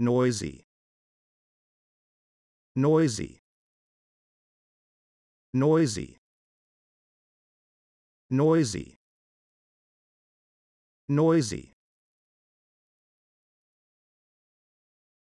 noisy noisy noisy noisy noisy